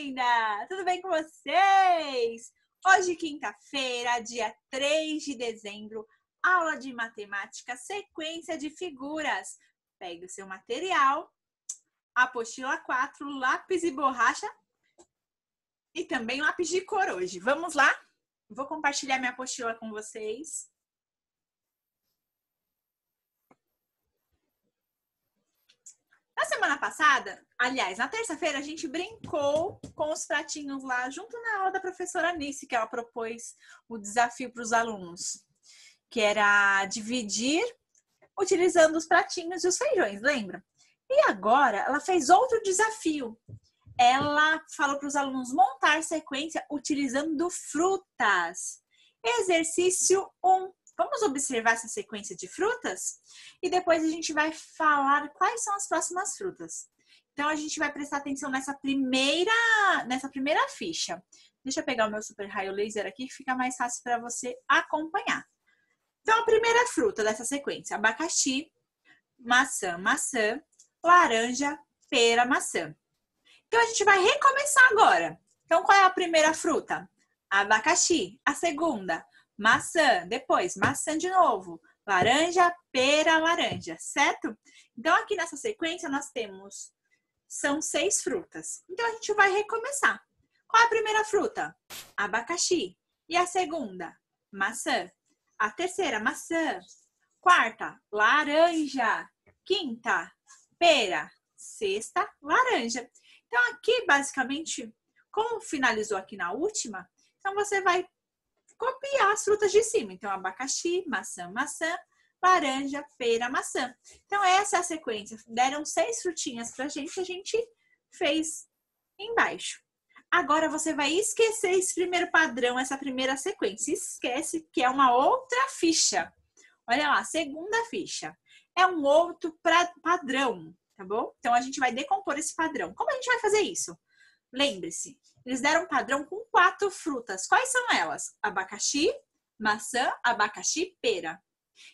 linda! Tudo bem com vocês? Hoje, quinta-feira, dia 3 de dezembro, aula de matemática, sequência de figuras. Pegue o seu material, apostila 4, lápis e borracha e também lápis de cor hoje. Vamos lá? Vou compartilhar minha apostila com vocês. semana passada, aliás, na terça-feira, a gente brincou com os pratinhos lá, junto na aula da professora Nice, que ela propôs o desafio para os alunos, que era dividir utilizando os pratinhos e os feijões, lembra? E agora ela fez outro desafio. Ela falou para os alunos montar sequência utilizando frutas. Exercício 1. Vamos observar essa sequência de frutas e depois a gente vai falar quais são as próximas frutas. Então a gente vai prestar atenção nessa primeira, nessa primeira ficha. Deixa eu pegar o meu super raio laser aqui que fica mais fácil para você acompanhar. Então a primeira fruta dessa sequência, abacaxi, maçã, maçã, laranja, pera, maçã. Então a gente vai recomeçar agora. Então qual é a primeira fruta? Abacaxi. A segunda, maçã, depois maçã de novo, laranja, pera, laranja, certo? Então, aqui nessa sequência, nós temos, são seis frutas. Então, a gente vai recomeçar. Qual é a primeira fruta? Abacaxi. E a segunda? Maçã. A terceira, maçã. Quarta, laranja. Quinta, pera. Sexta, laranja. Então, aqui, basicamente, como finalizou aqui na última, então você vai copiar as frutas de cima. Então, abacaxi, maçã, maçã, laranja, feira, maçã. Então, essa é a sequência. Deram seis frutinhas pra gente, a gente fez embaixo. Agora você vai esquecer esse primeiro padrão, essa primeira sequência. Esquece que é uma outra ficha. Olha lá, segunda ficha. É um outro pra, padrão, tá bom? Então a gente vai decompor esse padrão. Como a gente vai fazer isso? Lembre-se, eles deram um padrão com quatro frutas. Quais são elas? Abacaxi, maçã, abacaxi, pera.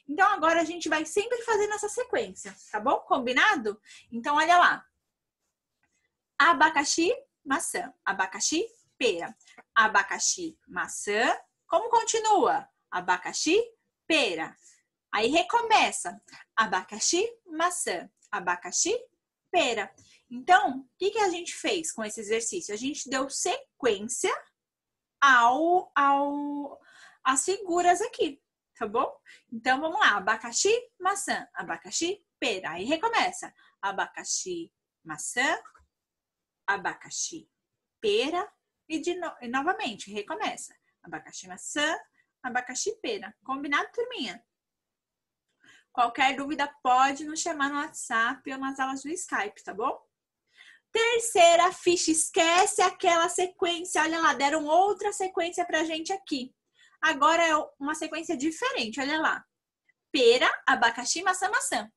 Então agora a gente vai sempre fazer nessa sequência, tá bom? Combinado? Então olha lá. Abacaxi, maçã, abacaxi, pera. Abacaxi, maçã. Como continua? Abacaxi, pera. Aí recomeça. Abacaxi, maçã, abacaxi, pera. Então, o que, que a gente fez com esse exercício? A gente deu sequência ao, ao as figuras aqui, tá bom? Então vamos lá, abacaxi, maçã, abacaxi, pera. Aí recomeça. Abacaxi, maçã, abacaxi, pera e de no... e novamente recomeça. Abacaxi, maçã, abacaxi, pera. Combinado, turminha? Qualquer dúvida pode nos chamar no WhatsApp ou nas aulas do Skype, tá bom? Terceira ficha, esquece aquela sequência. Olha lá, deram outra sequência pra gente aqui. Agora é uma sequência diferente, olha lá. Pera, abacaxi, maçã, maçã.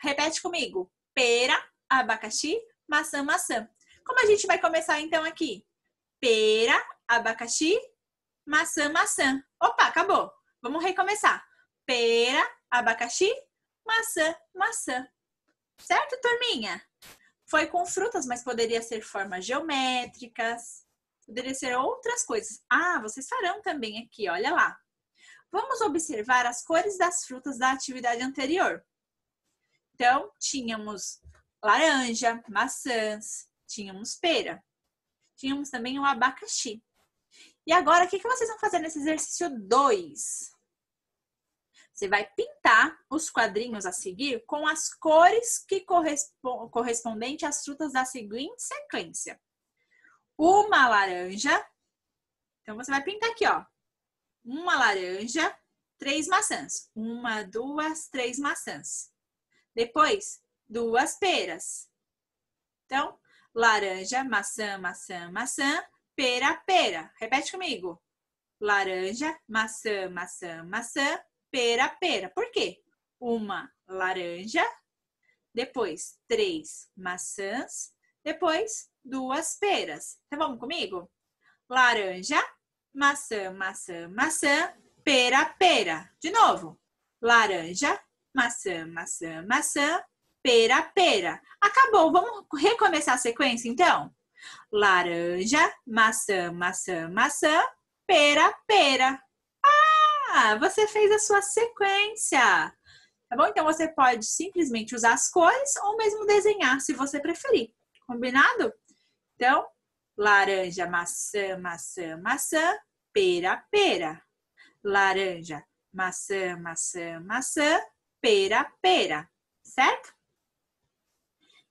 Repete comigo. Pera, abacaxi, maçã, maçã. Como a gente vai começar então aqui? Pera, abacaxi, maçã, maçã. Opa, acabou. Vamos recomeçar. Pera, abacaxi, maçã, maçã. Certo, turminha? Foi com frutas, mas poderia ser formas geométricas, poderia ser outras coisas. Ah, vocês farão também aqui, olha lá. Vamos observar as cores das frutas da atividade anterior. Então, tínhamos laranja, maçãs, tínhamos pera. Tínhamos também o abacaxi. E agora, o que vocês vão fazer nesse exercício 2? Você vai pintar os quadrinhos a seguir com as cores que correspondem correspondente às frutas da seguinte sequência. Uma laranja. Então você vai pintar aqui, ó. Uma laranja, três maçãs. Uma, duas, três maçãs. Depois, duas peras. Então, laranja, maçã, maçã, maçã, pera, pera. Repete comigo. Laranja, maçã, maçã, maçã, pera, pera. Por quê? Uma laranja, depois três maçãs, depois duas peras. Tá bom comigo? Laranja, maçã, maçã, maçã, pera, pera. De novo. Laranja, maçã, maçã, maçã, pera, pera. Acabou. Vamos recomeçar a sequência então? Laranja, maçã, maçã, maçã, pera, pera. Ah, você fez a sua sequência. Tá bom? Então você pode simplesmente usar as cores ou mesmo desenhar se você preferir. Combinado? Então, laranja, maçã, maçã, maçã, pera, pera. Laranja, maçã, maçã, maçã, pera, pera. Certo?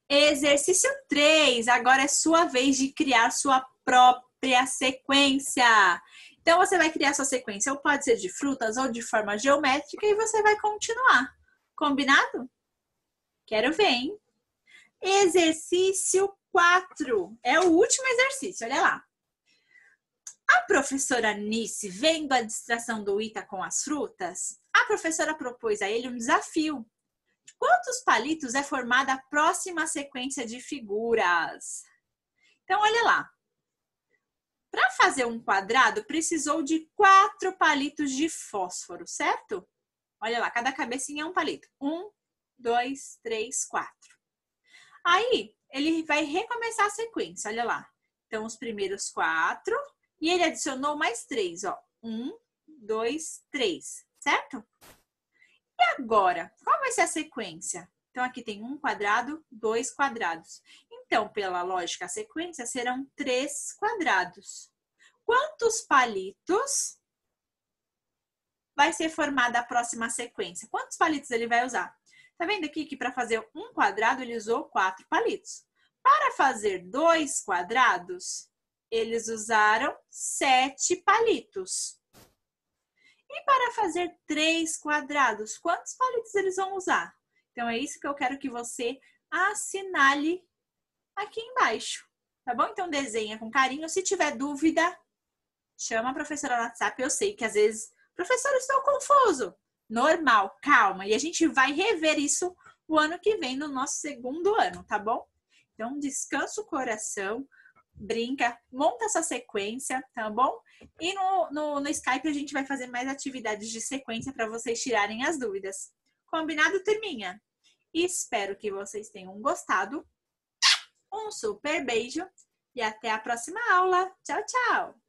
Exercício 3. Agora é sua vez de criar sua própria sequência. Então você vai criar sua sequência, ou pode ser de frutas ou de forma geométrica, e você vai continuar. Combinado? Quero ver, hein? Exercício 4. É o último exercício, olha lá. A professora Nice, vendo a distração do Ita com as frutas, a professora propôs a ele um desafio. quantos palitos é formada a próxima sequência de figuras? Então, olha lá. Para fazer um quadrado, precisou de quatro palitos de fósforo, certo? Olha lá, cada cabecinha é um palito. Um, dois, três, quatro. Aí, ele vai recomeçar a sequência, olha lá. Então, os primeiros quatro, e ele adicionou mais três, ó. Um, dois, três, certo? E agora, qual vai ser a sequência? Então, aqui tem um quadrado, dois quadrados. Então, pela lógica sequência, serão três quadrados. Quantos palitos vai ser formada a próxima sequência? Quantos palitos ele vai usar? Tá vendo aqui que para fazer um quadrado ele usou quatro palitos. Para fazer dois quadrados, eles usaram sete palitos. E para fazer três quadrados, quantos palitos eles vão usar? Então, é isso que eu quero que você assinale aqui embaixo, tá bom? Então desenha com carinho. Se tiver dúvida, chama a professora no WhatsApp. Eu sei que às vezes, professor, estou confuso. Normal, calma. E a gente vai rever isso o ano que vem, no nosso segundo ano, tá bom? Então descansa o coração, brinca, monta essa sequência, tá bom? E no, no, no Skype a gente vai fazer mais atividades de sequência para vocês tirarem as dúvidas. Combinado, turminha? Espero que vocês tenham gostado um super beijo e até a próxima aula. Tchau, tchau!